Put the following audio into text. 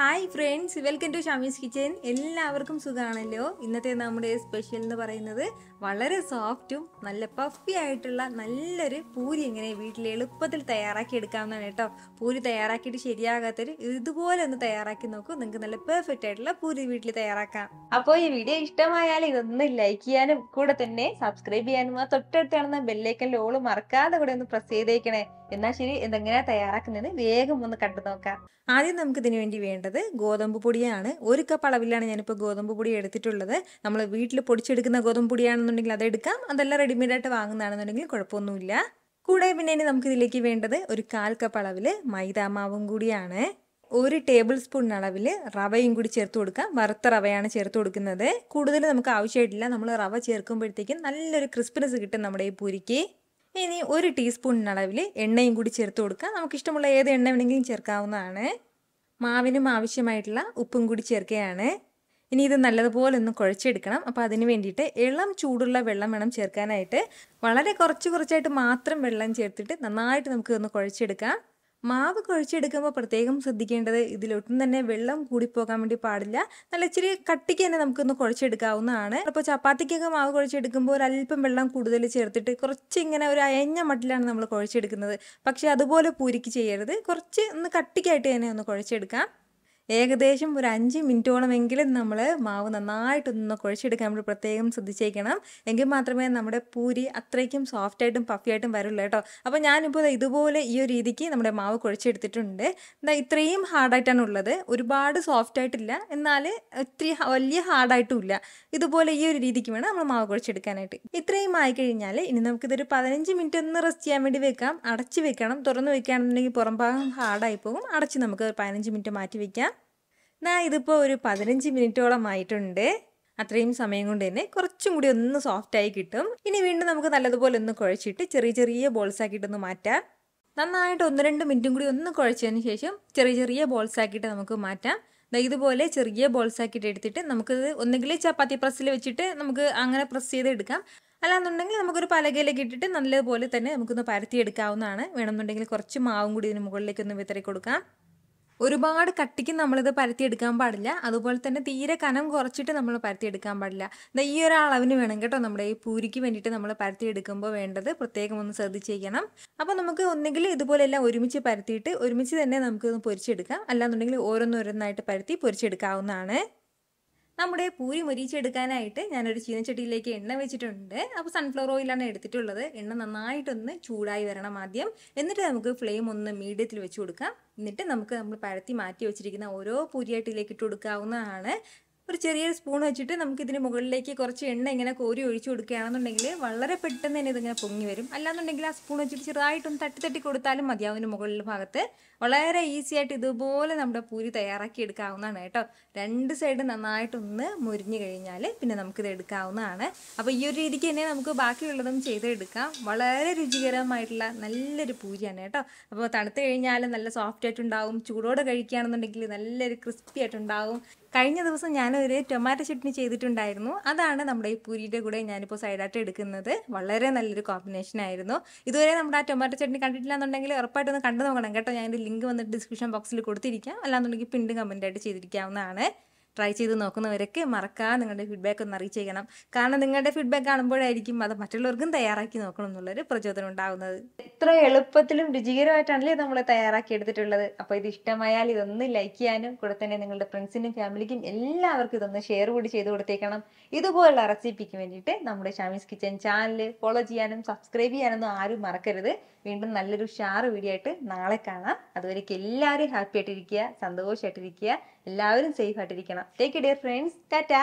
hi friends welcome to Shami's kitchen എല്ലാവർക്കും സുഖമാണല്ലോ ഇന്നത്തെ നമ്മുടെ സ്പെഷ്യൽ എന്ന് പറയുന്നത് വളരെ സോഫ്റ്റും നല്ല പഫി ആയിട്ടുള്ള നല്ലൊരു പൂരി ഇങ്ങനെ വീട്ടിൽ എളുപ്പത്തിൽ തയ്യാറാക്കി എടുക്കാവുന്നതാണ് കേട്ടോ പൂരി തയ്യാറാക്കിയിട്ട് ശരിയാകാത്തൊരു ഇതുപോലെ ഒന്ന് തയ്യാറാക്കി നോക്കൂ നിങ്ങൾക്ക് നല്ല പെർഫെക്റ്റ് ആയിട്ടുള്ള പൂരി വീട്ടിൽ തയ്യാറാക്കാം അപ്പോൾ ഈ വീഡിയോ ഇഷ്ടമായാൽ ഇതൊന്ന് ലൈക്ക് ചെയ്യാനും കൂടെ തന്നെ സബ്സ്ക്രൈബ് ചെയ്യാനും ആ തൊട്ടടുത്താണെന്ന ബെല്ലൈക്കൻ ലോള് മറക്കാതെ കൂടെ ഒന്ന് പ്രസ് ചെയ്തേക്കണേ എന്നാൽ ശരി ഇതെങ്ങനെയാണ് തയ്യാറാക്കുന്നത് വേഗം ഒന്ന് കണ്ടു നോക്കാം ആദ്യം നമുക്ക് ഇതിനു വേണ്ടി വേണ്ടത് ഗോതമ്പ് പൊടിയാണ് ഒരു കപ്പ് അളവിലാണ് ഞാനിപ്പോൾ ഗോതമ്പ് പൊടി എടുത്തിട്ടുള്ളത് നമ്മൾ വീട്ടിൽ പൊടിച്ചെടുക്കുന്ന ഗോതമ്പ് പൊടിയാണെന്നുണ്ടെങ്കിൽ എടുക്കാം അതെല്ലാം റെഡിമെയ്ഡായിട്ട് വാങ്ങുന്നതാണെന്നുണ്ടെങ്കിൽ കുഴപ്പമൊന്നുമില്ല കൂടെ പിന്നെ ഇനി നമുക്ക് ഇതിലേക്ക് വേണ്ടത് ഒരു കാൽ കപ്പ് അളവിൽ മൈദാമാവും കൂടിയാണ് ഒരു ടേബിൾ സ്പൂൺ അളവിൽ റവയും കൂടി ചേർത്ത് കൊടുക്കാം വറുത്ത റവയാണ് ചേർത്ത് കൊടുക്കുന്നത് കൂടുതൽ നമുക്ക് ആവശ്യമായിട്ടില്ല നമ്മൾ റവ ചേർക്കുമ്പോഴത്തേക്കും നല്ലൊരു ക്രിസ്പിനെസ് കിട്ടും നമ്മുടെ ഈ പൂരിക്ക് ഇനി ഒരു ടീസ്പൂണിനളവിൽ എണ്ണയും കൂടി ചേർത്ത് കൊടുക്കുക നമുക്കിഷ്ടമുള്ള ഏത് എണ്ണ വേണമെങ്കിലും ചേർക്കാവുന്നതാണ് മാവിനും ആവശ്യമായിട്ടുള്ള ഉപ്പും കൂടി ചേർക്കുകയാണ് ഇനി ഇത് നല്ലതുപോലെ ഒന്ന് കുഴച്ചെടുക്കണം അപ്പോൾ അതിന് വേണ്ടിയിട്ട് ഇളം ചൂടുള്ള വെള്ളം വേണം ചേർക്കാനായിട്ട് വളരെ കുറച്ച് കുറച്ചായിട്ട് മാത്രം വെള്ളം ചേർത്തിട്ട് നന്നായിട്ട് നമുക്ക് ഒന്ന് കുഴച്ചെടുക്കാം മാവ് കുഴച്ചെടുക്കുമ്പോൾ പ്രത്യേകം ശ്രദ്ധിക്കേണ്ടത് ഇതിലൊട്ടും തന്നെ വെള്ളം കൂടിപ്പോകാൻ വേണ്ടി പാടില്ല നല്ല ഇച്ചിരി കട്ടിക്ക് തന്നെ നമുക്കൊന്ന് കുഴച്ചെടുക്കാവുന്നതാണ് അപ്പോൾ ചപ്പാത്തിക്കൊക്കെ മാവ് കുഴച്ചെടുക്കുമ്പോൾ ഒരല്പം വെള്ളം കൂടുതൽ ചേർത്തിട്ട് കുറച്ച് ഇങ്ങനെ ഒരു അയഞ്ഞ മട്ടിലാണ് നമ്മൾ കുഴച്ചെടുക്കുന്നത് പക്ഷേ അതുപോലെ പൂരിക്ക് ചെയ്യരുത് കുറച്ച് ഒന്ന് കട്ടിക്കായിട്ട് തന്നെ ഒന്ന് കുഴച്ചെടുക്കാം ഏകദേശം ഒരു അഞ്ച് മിനിറ്റോളമെങ്കിലും നമ്മൾ മാവ് നന്നായിട്ടൊന്ന് കുഴച്ചെടുക്കാൻ നമ്മൾ പ്രത്യേകം ശ്രദ്ധിച്ചേക്കണം എങ്കിൽ മാത്രമേ നമ്മുടെ പൂരി അത്രയ്ക്കും സോഫ്റ്റായിട്ടും പഫിയായിട്ടും വരുള്ളൂ കേട്ടോ അപ്പോൾ ഞാനിപ്പോൾ ഇതുപോലെ ഈ ഒരു രീതിക്ക് നമ്മുടെ മാവ് കുഴച്ചെടുത്തിട്ടുണ്ട് ഇത്രയും ഹാർഡായിട്ടാണ് ഉള്ളത് ഒരുപാട് സോഫ്റ്റ് ആയിട്ടില്ല എന്നാൽ ഒത്തിരി വലിയ ഇല്ല ഇതുപോലെ ഈ ഒരു രീതിക്ക് വേണം നമ്മൾ മാവ് കുഴച്ചെടുക്കാനായിട്ട് ഇത്രയും ആയി കഴിഞ്ഞാൽ ഇനി നമുക്കിതൊരു പതിനഞ്ച് മിനിറ്റ് ഒന്ന് റെസ്റ്റ് ചെയ്യാൻ വേണ്ടി വെക്കാം അടച്ച് വെക്കണം തുറന്ന് വെക്കുകയാണെന്നുണ്ടെങ്കിൽ പുറംഭാഗം ഹാർഡായി പോകും അടച്ച് നമുക്ക് പതിനഞ്ച് മിനിറ്റ് മാറ്റി വെക്കാം ദാ ഇതിപ്പോൾ ഒരു പതിനഞ്ച് മിനിറ്റോളം ആയിട്ടുണ്ട് അത്രയും സമയം കൊണ്ട് തന്നെ കുറച്ചും കൂടി ഒന്ന് സോഫ്റ്റായി കിട്ടും ഇനി വീണ്ടും നമുക്ക് നല്ലതുപോലെ ഒന്ന് കുഴച്ചിട്ട് ചെറിയ ചെറിയ ബോൾസ് ആക്കിയിട്ടൊന്ന് മാറ്റാം നന്നായിട്ട് ഒന്ന് രണ്ട് മിനിറ്റും കൂടി ഒന്ന് കുഴച്ചതിന് ശേഷം ചെറിയ ചെറിയ ബോൾസ് ആക്കിയിട്ട് നമുക്ക് മാറ്റാം ഇതുപോലെ ചെറിയ ബോൾസ് ആക്കിയിട്ട് എടുത്തിട്ട് നമുക്ക് ഒന്നുകിൽ ചപ്പാത്തി പ്രസ്സിൽ വെച്ചിട്ട് നമുക്ക് അങ്ങനെ പ്രസ് ചെയ്ത് എടുക്കാം അല്ലാന്നുണ്ടെങ്കിൽ നമുക്കൊരു പലകയിലേക്ക് ഇട്ടിട്ട് നല്ലതുപോലെ തന്നെ നമുക്കൊന്ന് പരത്തി എടുക്കാവുന്നതാണ് വേണമെന്നുണ്ടെങ്കിൽ കുറച്ച് മാവും കൂടി ഇതിന് മുകളിലേക്ക് ഒന്ന് വിതറി കൊടുക്കാം ഒരുപാട് കട്ടിക്ക് നമ്മളിത് പരത്തിയെടുക്കാൻ പാടില്ല അതുപോലെ തന്നെ തീരെ കനം കുറച്ചിട്ട് നമ്മൾ പരത്തിയെടുക്കാൻ പാടില്ല ഈ ഒരു അളവിന് വേണം കേട്ടോ നമ്മുടെ ഈ പൂരിക്ക് വേണ്ടിയിട്ട് നമ്മൾ പരത്തിയെടുക്കുമ്പോൾ വേണ്ടത് പ്രത്യേകം ഒന്ന് ശ്രദ്ധിച്ചേക്കണം അപ്പോൾ നമുക്ക് ഒന്നുകിൽ ഇതുപോലെയെല്ലാം ഒരുമിച്ച് പരത്തിയിട്ട് ഒരുമിച്ച് തന്നെ നമുക്കൊന്ന് പൊരിച്ചെടുക്കാം അല്ലാന്നുണ്ടെങ്കിൽ ഓരോന്നോരോന്നായിട്ട് പരത്തി പൊരിച്ചെടുക്കാവുന്നതാണ് നമ്മുടെ പൂരി മുരിച്ചെടുക്കാനായിട്ട് ഞാനൊരു ചീനച്ചട്ടിയിലേക്ക് എണ്ണ വെച്ചിട്ടുണ്ട് അപ്പോൾ സൺഫ്ലവർ ഓയിലാണ് എടുത്തിട്ടുള്ളത് എണ്ണ നന്നായിട്ടൊന്ന് ചൂടായി വരണം ആദ്യം എന്നിട്ട് നമുക്ക് ഫ്ലെയിം ഒന്ന് മീഡിയത്തിൽ വെച്ച് കൊടുക്കാം എന്നിട്ട് നമുക്ക് നമ്മൾ പരത്തി മാറ്റി വെച്ചിരിക്കുന്ന ഓരോ പൂരിയായിട്ടിലേക്ക് ഇട്ട് കൊടുക്കാവുന്നതാണ് ഒരു ചെറിയൊരു സ്പൂൺ വെച്ചിട്ട് നമുക്ക് ഇതിന് മുകളിലേക്ക് കുറച്ച് എണ്ണ ഇങ്ങനെ കോരി ഒഴിച്ചു കൊടുക്കുകയാണെന്നുണ്ടെങ്കിൽ വളരെ പെട്ടെന്ന് തന്നെ ഇതിങ്ങനെ പൊങ്ങി വരും അല്ലാന്നുണ്ടെങ്കിൽ ആ സ്പൂൺ വെച്ചിട്ട് ചെറുതായിട്ടൊന്ന് തട്ടി തട്ടി കൊടുത്താലും മതിയാവും ഇതിന് മുകളിൽ ഭാഗത്ത് വളരെ ഈസി ആയിട്ട് ഇതുപോലെ നമ്മുടെ പൂരി തയ്യാറാക്കി എടുക്കാവുന്നതാണ് കേട്ടോ രണ്ട് സൈഡ് നന്നായിട്ടൊന്ന് മുരിഞ്ഞു കഴിഞ്ഞാൽ പിന്നെ നമുക്കിത് എടുക്കാവുന്നതാണ് അപ്പോൾ ഈ ഒരു രീതിക്ക് തന്നെ നമുക്ക് ബാക്കിയുള്ളതും ചെയ്തെടുക്കാം വളരെ രുചികരമായിട്ടുള്ള നല്ലൊരു പൂരിയാണ് കേട്ടോ അപ്പോൾ തണുത്ത് കഴിഞ്ഞാൽ നല്ല സോഫ്റ്റ് ആയിട്ടുണ്ടാവും ചൂടോടെ കഴിക്കുകയാണെന്നുണ്ടെങ്കിൽ നല്ലൊരു ക്രിസ്പി ആയിട്ടുണ്ടാവും കഴിഞ്ഞ ദിവസം ഞാൻ ഒരു ടൊമാറ്റോ ചട്നി ചെയ്തിട്ടുണ്ടായിരുന്നു അതാണ് നമ്മുടെ ഈ പൂരിയുടെ കൂടെ ഞാനിപ്പോൾ സൈഡായിട്ട് എടുക്കുന്നത് വളരെ നല്ലൊരു കോമ്പിനേഷൻ ആയിരുന്നു ഇതുവരെ നമ്മുടെ ആ ടൊമാറ്റോ ചട്നി കണ്ടിട്ടില്ല എന്നുണ്ടെങ്കിൽ ഉറപ്പായിട്ടൊന്ന് കണ്ടു നോക്കണം കേട്ടോ ഞാൻ ഇതിൻ്റെ ലിങ്ക് വന്നിട്ട് ഡിസ്ക്രിപ്ഷൻ ബോക്സിൽ കൊടുത്തിരിക്കാം അല്ലാന്നുണ്ടെങ്കിൽ പിണ്ടും കമൻ്റായിട്ട് ചെയ്തിരിക്കാവുന്നതാണ് ട്രൈ ചെയ്ത് നോക്കുന്നവരൊക്കെ മറക്കാതെ നിങ്ങളുടെ ഫീഡ്ബാക്ക് ഒന്ന് അറിയിച്ചേക്കണം കാരണം നിങ്ങളുടെ ഫീഡ്ബാക്ക് കാണുമ്പോഴായിരിക്കും അത് മറ്റുള്ളവർക്കും തയ്യാറാക്കി നോക്കണം എന്നുള്ളൊരു പ്രചോദനം ഉണ്ടാകുന്നത് ഇത്ര എളുപ്പത്തിലും രുചികരമായിട്ടാണല്ലേ നമ്മൾ തയ്യാറാക്കി എടുത്തിട്ടുള്ളത് അപ്പോൾ ഇത് ഇഷ്ടമായാൽ ഇതൊന്ന് ലൈക്ക് ചെയ്യാനും കൂടെ തന്നെ നിങ്ങളുടെ ഫ്രണ്ട്സിനും ഫാമിലിക്കും എല്ലാവർക്കും ഇതൊന്ന് ഷെയർ കൂടി ചെയ്ത് കൊടുത്തേക്കണം ഇതുപോലുള്ള റെസിപ്പിക്ക് വേണ്ടിയിട്ട് നമ്മുടെ ഷാമിസ് കിച്ചൻ ചാനൽ ഫോളോ ചെയ്യാനും സബ്സ്ക്രൈബ് ചെയ്യാനൊന്നും ആരും മറക്കരുത് വീണ്ടും നല്ലൊരു ഷാറ് വീഡിയോ ആയിട്ട് നാളെ കാണാം അതുവരേക്ക് എല്ലാവരും ഹാപ്പി ആയിട്ടിരിക്കുക സന്തോഷമായിട്ടിരിക്കുക എല്ലാവരും സേഫ് ആയിട്ടിരിക്കണം ടേക്ക് ഡിയർ ഫ്രണ്ട്സ് ടാറ്റാ